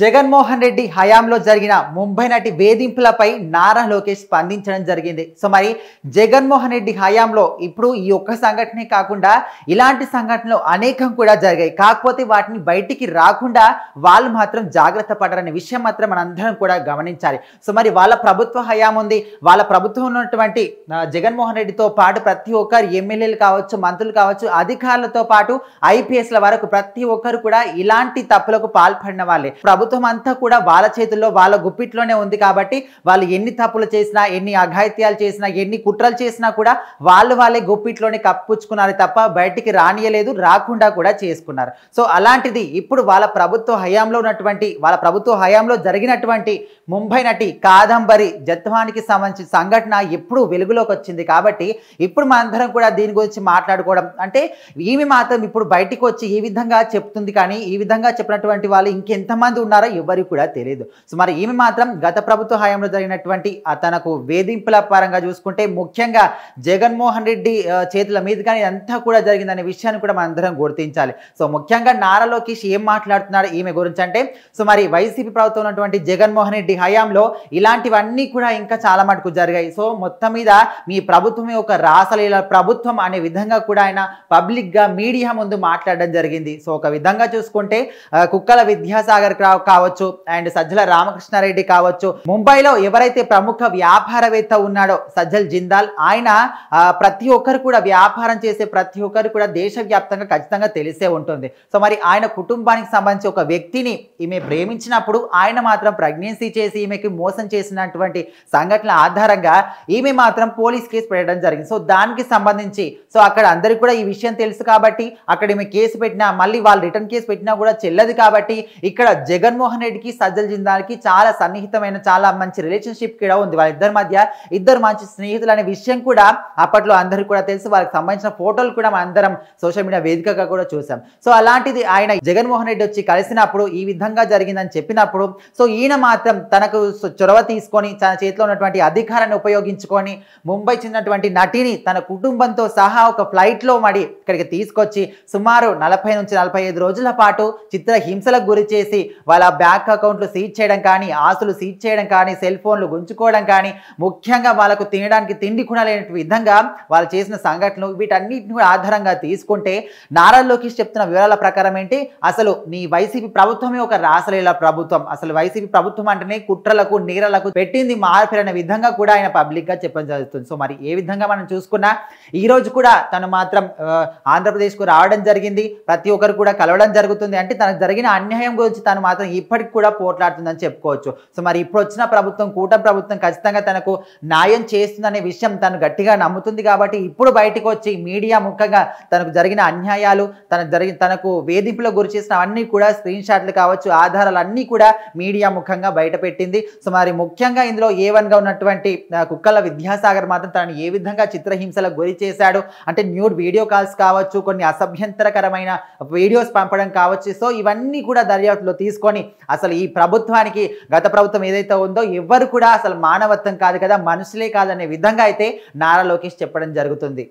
జగన్మోహన్ రెడ్డి హయాంలో జరిగిన ముంబై నటి వేధింపులపై నారా లోకేష్ స్పందించడం జరిగింది సో మరి జగన్మోహన్ రెడ్డి హయాంలో ఇప్పుడు ఈ ఒక్క సంఘటనే కాకుండా ఇలాంటి సంఘటనలు అనేకం కూడా జరిగాయి కాకపోతే వాటిని బయటికి రాకుండా వాళ్ళు మాత్రం జాగ్రత్త పడరనే విషయం మాత్రం మనందరం కూడా గమనించాలి సో మరి వాళ్ళ ప్రభుత్వ హయాం ఉంది వాళ్ళ ప్రభుత్వం ఉన్నటువంటి జగన్మోహన్ రెడ్డితో పాటు ప్రతి ఒక్కరు ఎమ్మెల్యేలు కావచ్చు మంత్రులు కావచ్చు అధికారులతో పాటు ఐపీఎస్ల వరకు ప్రతి ఒక్కరు కూడా ఇలాంటి తప్పులకు పాల్పడిన వాళ్ళే ప్రభుత్వం అంతా కూడా వాళ్ళ చేతుల్లో వాళ్ళ గుప్పిట్లోనే ఉంది కాబట్టి వాళ్ళు ఎన్ని తప్పులు చేసినా ఎన్ని అఘాయిత్యాలు చేసినా ఎన్ని కుట్రలు చేసినా కూడా వాళ్ళు వాళ్ళే గుప్పిట్లోనే కప్పుచ్చుకున్నారు తప్ప బయటికి రానియలేదు రాకుండా కూడా చేసుకున్నారు సో అలాంటిది ఇప్పుడు వాళ్ళ ప్రభుత్వ హయాంలో ఉన్నటువంటి వాళ్ళ ప్రభుత్వ హయాంలో జరిగినటువంటి ముంబై నటి కాదంబరి జత్వానికి సంబంధించిన సంఘటన ఎప్పుడు వెలుగులోకి వచ్చింది కాబట్టి ఇప్పుడు మనందరం కూడా దీని గురించి మాట్లాడుకోవడం అంటే ఈమె మాత్రం ఇప్పుడు బయటికి వచ్చి ఈ విధంగా చెప్తుంది కానీ ఈ విధంగా చెప్పినటువంటి వాళ్ళు ఇంకెంతమంది మంది ఉన్నారో ఎవరికి కూడా తెలియదు సో మరి ఈమె మాత్రం గత ప్రభుత్వ హయాంలో జరిగినటువంటి తనకు వేధింపుల పరంగా చూసుకుంటే ముఖ్యంగా జగన్మోహన్ రెడ్డి చేతుల మీద కానీ అంతా కూడా జరిగిందనే విషయాన్ని కూడా మనందరం గుర్తించాలి సో ముఖ్యంగా నారా లోకేష్ ఏం మాట్లాడుతున్నాడు ఈమె గురించి అంటే సో మరి వైసీపీ ప్రభుత్వం ఉన్నటువంటి జగన్మోహన్ రెడ్డి హయాంలో ఇలాంటివన్నీ కూడా ఇంకా చాలా మటుకు జరిగాయి సో మొత్తం మీద మీ ప్రభుత్వం ఒక రాసలీల ప్రభుత్వం అనే విధంగా కూడా ఆయన పబ్లిక్గా మీడియా ముందు మాట్లాడడం జరిగింది సో ఒక విధంగా చూసుకుంటే కుక్కల విద్యాసాగర్ రావు కావచ్చు అండ్ సజ్జల రామకృష్ణారెడ్డి కావచ్చు ముంబైలో ఎవరైతే ప్రముఖ వ్యాపారవేత్త ఉన్నాడో సజ్జల్ జిందాల్ ఆయన ప్రతి ఒక్కరు కూడా వ్యాపారం చేసే ప్రతి ఒక్కరు కూడా దేశవ్యాప్తంగా ఖచ్చితంగా తెలిసే ఉంటుంది సో మరి ఆయన కుటుంబానికి సంబంధించి ఒక వ్యక్తిని ఈమె ప్రేమించినప్పుడు ఆయన మాత్రం ప్రెగ్నెన్సీ చేసి ఈమెకి మోసం చేసినటువంటి సంఘటన ఆధారంగా ఈమె మాత్రం పోలీస్ కేసు పెట్టడం జరిగింది సో దానికి సంబంధించి సో అక్కడ అందరికీ కూడా ఈ విషయం తెలుసు కాబట్టి అక్కడ ఈమె కేసు పెట్టినా మళ్ళీ వాళ్ళు రిటర్న్ కేసు పెట్టినా కూడా చెల్లదు కాబట్టి ఇక్కడ జగ జగన్మోహన్ రెడ్డికి సజ్జల్ జిందాల్కి చాలా సన్నిహితమైన చాలా మంచి రిలేషన్షిప్ కూడా ఉంది వాళ్ళిద్దరి మధ్య ఇద్దరు మంచి స్నేహితులు అనే విషయం కూడా అప్పట్లో అందరికీ కూడా తెలుసు వాళ్ళకి సంబంధించిన ఫోటోలు కూడా మనందరం సోషల్ మీడియా వేదికగా కూడా చూసాం సో అలాంటిది ఆయన జగన్మోహన్ రెడ్డి వచ్చి కలిసినప్పుడు ఈ విధంగా జరిగిందని చెప్పినప్పుడు సో ఈయన మాత్రం తనకు చొరవ తీసుకొని తన చేతిలో ఉన్నటువంటి అధికారాన్ని ఉపయోగించుకొని ముంబై చెందినటువంటి నటిని తన కుటుంబంతో సహా ఒక ఫ్లైట్లో మడి ఇక్కడికి తీసుకొచ్చి సుమారు నలభై నుంచి నలభై రోజుల పాటు చిత్ర హింసలకు గురి చేసి వాళ్ళ బ్యాంక్ అకౌంట్లు సీజ్ చేయడం కానీ ఆస్తులు సీజ్ చేయడం కానీ సెల్ ఫోన్లు గుంజుకోవడం కానీ ముఖ్యంగా వాళ్ళకు తినడానికి తిండి కొనలేని విధంగా వాళ్ళు చేసిన సంఘటనలు వీటన్నిటిని కూడా ఆధారంగా తీసుకుంటే నారా లోకేష్ చెప్తున్న వివరాల ప్రకారం ఏంటి అసలు నీ వైసీపీ ప్రభుత్వమే ఒక రాసలేల ప్రభుత్వం అసలు వైసీపీ ప్రభుత్వం అంటేనే కుట్రలకు నీరలకు పెట్టింది మార్పిలనే విధంగా కూడా ఆయన పబ్లిక్గా చెప్పడం జరుగుతుంది సో మరి ఏ విధంగా మనం చూసుకున్నా ఈరోజు కూడా తను మాత్రం ఆంధ్రప్రదేశ్కు రావడం జరిగింది ప్రతి ఒక్కరు కూడా కలవడం జరుగుతుంది అంటే తనకు జరిగిన అన్యాయం గురించి తను మాత్రం శాతం ఇప్పటికి కూడా పోట్లాడుతుందని చెప్పుకోవచ్చు సో మరి ఇప్పుడు వచ్చిన ప్రభుత్వం కూటమి ప్రభుత్వం ఖచ్చితంగా తనకు న్యాయం చేస్తుందనే విషయం తను గట్టిగా నమ్ముతుంది కాబట్టి ఇప్పుడు బయటకు వచ్చి మీడియా ముఖ్యంగా తనకు జరిగిన అన్యాయాలు తన జరిగిన తనకు వేధింపుల గురి చేసిన అన్ని కూడా స్క్రీన్ షాట్లు కావచ్చు ఆధారాలు అన్నీ కూడా మీడియా ముఖంగా బయట పెట్టింది సో మరి ముఖ్యంగా ఇందులో ఏ వన్గా ఉన్నటువంటి కుక్కల విద్యాసాగర్ మాత్రం తనను ఏ విధంగా చిత్రహింసలకు గురి చేశాడు అంటే న్యూడ్ వీడియో కాల్స్ కావచ్చు కొన్ని అసభ్యంతరకరమైన వీడియోస్ పంపడం కావచ్చు సో ఇవన్నీ కూడా దర్యాప్తులో తీసుకొని తీసుకొని అసలు ఈ ప్రభుత్వానికి గత ప్రభుత్వం ఏదైతే ఉందో ఎవ్వరు కూడా అసలు మానవత్వం కాదు కదా మనుషులే కాదనే విధంగా అయితే నారా లోకేష్ చెప్పడం జరుగుతుంది